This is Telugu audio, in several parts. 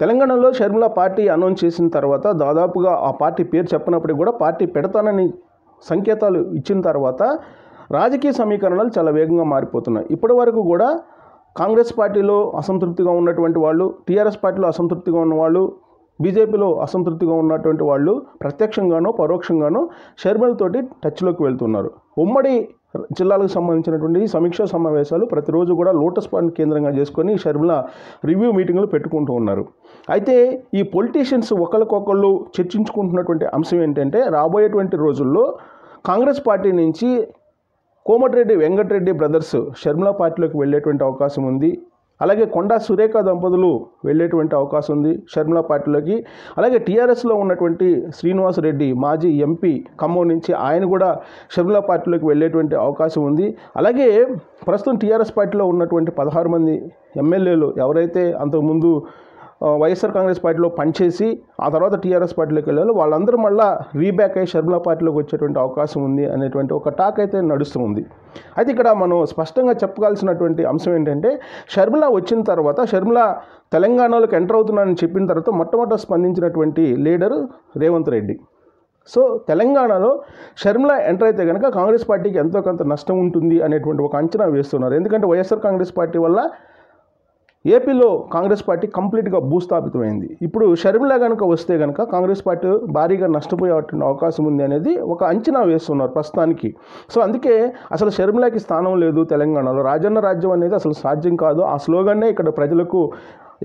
తెలంగాణలో షర్మిల పార్టీ అనౌన్స్ చేసిన తర్వాత దాదాపుగా ఆ పార్టీ పేరు చెప్పినప్పుడు కూడా పార్టీ పెడతానని సంకేతాలు ఇచ్చిన తర్వాత రాజకీయ సమీకరణలు చాలా వేగంగా మారిపోతున్నాయి ఇప్పటి వరకు కూడా కాంగ్రెస్ పార్టీలో అసంతృప్తిగా ఉన్నటువంటి వాళ్ళు టీఆర్ఎస్ పార్టీలో అసంతృప్తిగా ఉన్నవాళ్ళు బీజేపీలో అసంతృప్తిగా ఉన్నటువంటి వాళ్ళు ప్రత్యక్షంగానో పరోక్షంగానో షర్మిలతోటి టచ్లోకి వెళ్తున్నారు ఉమ్మడి జిల్లాలకు సంబంధించినటువంటి సమీక్షా సమావేశాలు ప్రతిరోజు కూడా లోటస్ పాయింట్ కేంద్రంగా చేసుకొని షర్మిల రివ్యూ మీటింగ్లు పెట్టుకుంటూ ఉన్నారు అయితే ఈ పొలిటీషియన్స్ ఒకరికొకళ్ళు చర్చించుకుంటున్నటువంటి అంశం ఏంటంటే రాబోయేటువంటి రోజుల్లో కాంగ్రెస్ పార్టీ నుంచి కోమటిరెడ్డి వెంకటరెడ్డి బ్రదర్స్ షర్మిల పార్టీలోకి వెళ్ళేటువంటి అవకాశం ఉంది అలాగే కొండా సురేఖ దంపతులు వెళ్ళేటువంటి అవకాశం ఉంది షర్మిల పార్టీలోకి అలాగే టీఆర్ఎస్లో ఉన్నటువంటి శ్రీనివాస్ రెడ్డి మాజీ ఎంపీ ఖమ్మం నుంచి ఆయన కూడా షర్మిల పార్టీలోకి వెళ్ళేటువంటి అవకాశం ఉంది అలాగే ప్రస్తుతం టీఆర్ఎస్ పార్టీలో ఉన్నటువంటి పదహారు మంది ఎమ్మెల్యేలు ఎవరైతే అంతకుముందు వైఎస్ఆర్ కాంగ్రెస్ పార్టీలో పనిచేసి ఆ తర్వాత టీఆర్ఎస్ పార్టీలోకి వెళ్ళారు వాళ్ళందరూ మళ్ళీ రీబ్యాక్ అయ్యి షర్మిలా పార్టీలోకి వచ్చేటువంటి అవకాశం ఉంది అనేటువంటి ఒక టాక్ అయితే నడుస్తూ ఉంది అయితే ఇక్కడ మనం స్పష్టంగా చెప్పగాల్సినటువంటి అంశం ఏంటంటే షర్మిలా వచ్చిన తర్వాత షర్మిలా తెలంగాణలోకి ఎంటర్ అవుతున్నానని చెప్పిన తర్వాత మొట్టమొదట స్పందించినటువంటి లీడర్ రేవంత్ రెడ్డి సో తెలంగాణలో షర్మిల ఎంటర్ అయితే కనుక కాంగ్రెస్ పార్టీకి ఎంతో కొంత నష్టం ఉంటుంది అనేటువంటి ఒక అంచనా వేస్తున్నారు ఎందుకంటే వైఎస్ఆర్ కాంగ్రెస్ పార్టీ వల్ల ఏపీలో కాంగ్రెస్ పార్టీ కంప్లీట్గా భూస్థాపితమైంది ఇప్పుడు షర్మిల కనుక వస్తే కనుక కాంగ్రెస్ పార్టీ భారీగా నష్టపోయే అవకాశం ఉంది అనేది ఒక అంచనా వేస్తున్నారు ప్రస్తుతానికి సో అందుకే అసలు షర్మిలకి స్థానం లేదు తెలంగాణలో రాజన్న రాజ్యం అనేది అసలు సాధ్యం కాదు ఆ స్లోగన్నే ఇక్కడ ప్రజలకు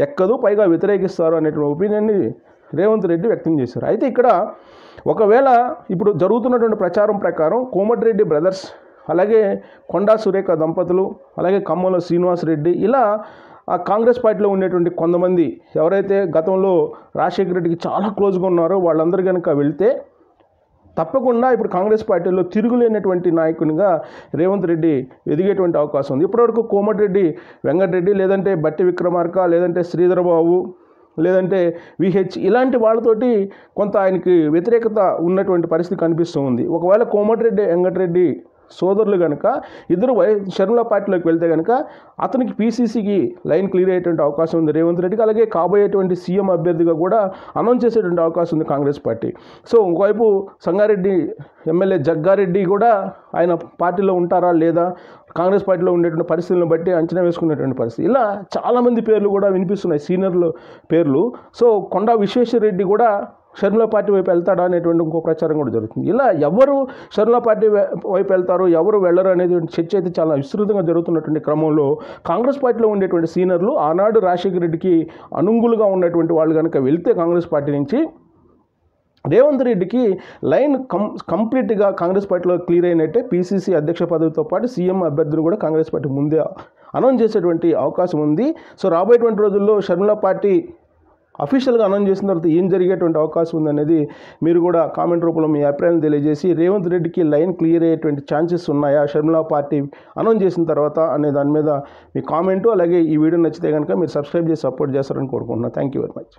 ఎక్కదు పైగా వ్యతిరేకిస్తారు అనేటువంటి ఒపీనియన్ని రేవంత్ రెడ్డి వ్యక్తం చేశారు అయితే ఇక్కడ ఒకవేళ ఇప్పుడు జరుగుతున్నటువంటి ప్రచారం ప్రకారం కోమటిరెడ్డి బ్రదర్స్ అలాగే కొండా సురేఖ దంపతులు అలాగే కమ్మల శ్రీనివాస్ రెడ్డి ఇలా ఆ కాంగ్రెస్ పార్టీలో ఉండేటువంటి కొంతమంది ఎవరైతే గతంలో రాజశేఖర రెడ్డికి చాలా క్లోజ్గా ఉన్నారో వాళ్ళందరూ కనుక వెళితే తప్పకుండా ఇప్పుడు కాంగ్రెస్ పార్టీలో తిరుగులేనటువంటి నాయకునిగా రేవంత్ రెడ్డి ఎదిగేటువంటి అవకాశం ఉంది ఇప్పటివరకు కోమటిరెడ్డి వెంకటరెడ్డి లేదంటే బట్టి విక్రమార్క లేదంటే శ్రీధరబాబు లేదంటే విహెచ్ ఇలాంటి వాళ్ళతోటి కొంత ఆయనకి వ్యతిరేకత ఉన్నటువంటి పరిస్థితి కనిపిస్తూ ఉంది ఒకవేళ కోమటిరెడ్డి వెంకటరెడ్డి సోదరులు కనుక ఇద్దరు వై శర్మల పార్టీలోకి వెళ్తే కనుక అతనికి పీసీసీకి లైన్ క్లియర్ అయ్యేటువంటి అవకాశం ఉంది రేవంత్ రెడ్డికి అలాగే కాబోయేటువంటి సీఎం అభ్యర్థిగా కూడా అనౌన్స్ చేసేటువంటి అవకాశం ఉంది కాంగ్రెస్ పార్టీ సో ఒకవైపు సంగారెడ్డి ఎమ్మెల్యే జగ్గారెడ్డి కూడా ఆయన పార్టీలో ఉంటారా లేదా కాంగ్రెస్ పార్టీలో ఉండేటువంటి పరిస్థితులను బట్టి అంచనా వేసుకునేటువంటి పరిస్థితి ఇలా చాలామంది పేర్లు కూడా వినిపిస్తున్నాయి సీనియర్లు పేర్లు సో కొండా విశ్వేశ్వరరెడ్డి కూడా షర్మిలా పార్టీ వైపు వెళ్తాడా అనేటువంటి ఇంకో ప్రచారం కూడా జరుగుతుంది ఇలా ఎవరు షర్మిలా పార్టీ వైపు వెళ్తారు ఎవరు వెళ్ళరు అనేది చర్చ అయితే చాలా విస్తృతంగా జరుగుతున్నటువంటి క్రమంలో కాంగ్రెస్ పార్టీలో ఉండేటువంటి సీనియర్లు ఆనాడు రాజశేఖర రెడ్డికి అనుగులుగా ఉన్నటువంటి వాళ్ళు కనుక వెళ్తే కాంగ్రెస్ పార్టీ నుంచి రేవంత్ రెడ్డికి లైన్ కం కంప్లీట్గా కాంగ్రెస్ పార్టీలో క్లియర్ అయినట్టే పీసీసీ అధ్యక్ష పదవితో పాటు సీఎం అభ్యర్థులు కూడా కాంగ్రెస్ పార్టీ ముందే అనౌన్స్ చేసేటువంటి అవకాశం ఉంది సో రాబోయేటువంటి రోజుల్లో షర్మిలా పార్టీ అఫీషియల్గా అనౌన్స్ చేసిన తర్వాత ఏం జరిగేటువంటి అవకాశం ఉందనేది మీరు కూడా కామెంట్ రూపంలో మీ అభిప్రాయం తెలియజేసి రేవంత్ రెడ్డికి లైన్ క్లియర్ అయ్యేటువంటి ఛాన్సెస్ ఉన్నాయా షర్మిలా పార్టీ అనౌన్స్ చేసిన తర్వాత అనే దాని మీద మీ కామెంటు అలాగే ఈ వీడియో నచ్చితే కనుక మీరు సబ్స్క్రైబ్ చేసి సపోర్ట్ చేస్తారని కోరుకుంటున్నాను థ్యాంక్ యూ వెరీ మచ్